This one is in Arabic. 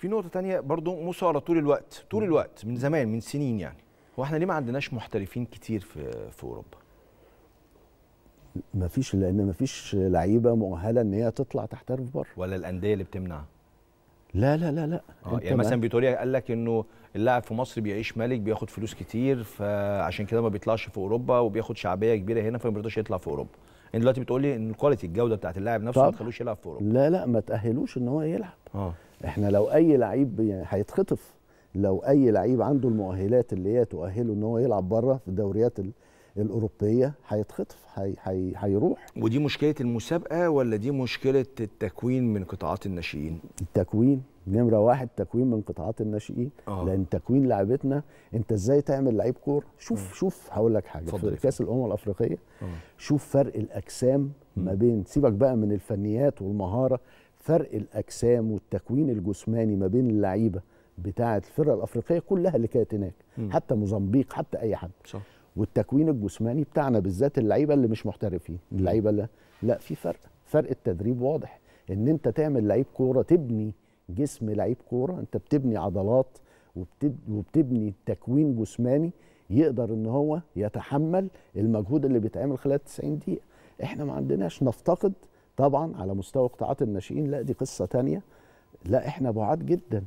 في نقطه تانية برضو مصارة طول الوقت طول الوقت من زمان من سنين يعني هو احنا ليه ما عندناش محترفين كتير في في اوروبا ما فيش لان ما فيش لعيبه مؤهله ان هي تطلع تحترف بره ولا الانديه اللي بتمنع لا لا لا لا اه يعني مثلا بيتوريا قال لك انه اللاعب في مصر بيعيش ملك بياخد فلوس كتير فعشان كده ما بيطلعش في اوروبا وبياخد شعبيه كبيره هنا فما بيرضاش يطلع في اوروبا انت يعني دلوقتي بتقول لي ان الكواليتي الجوده بتاعت اللاعب نفسه ما تخلوش يلعب في اوروبا لا لا ما تاهلوش ان هو يلعب اه احنا لو اي لعيب يعني هيتخطف لو اي لعيب عنده المؤهلات اللي هي تؤهله ان هو يلعب بره في الدوريات الاوروبيه هيتخطف هيروح ودي مشكله المسابقه ولا دي مشكله التكوين من قطاعات الناشئين التكوين نمره واحد تكوين من قطاعات الناشئين آه. لان تكوين لعبتنا انت ازاي تعمل لعيب كوره شوف م. آه. شوف هقول لك حاجه في كاس الامم الافريقيه آه. شوف فرق الاجسام ما بين سيبك بقى من الفنيات والمهاره فرق الاجسام والتكوين الجسماني ما بين اللعيبه بتاعه الفرقه الافريقيه كلها اللي كانت هناك م. حتى موزمبيق حتى اي حد صح. والتكوين الجسماني بتاعنا بالذات اللعيبه اللي مش محترفين اللعيبه اللي لا في فرق فرق التدريب واضح ان انت تعمل لعيب كوره تبني جسم لعيب كوره انت بتبني عضلات وبتبني تكوين جسماني يقدر ان هو يتحمل المجهود اللي بيتعمل خلال 90 دقيقه احنا ما عندناش نفتقد طبعا على مستوى قطاعات الناشئين لا دي قصه تانية لا احنا بعاد جدا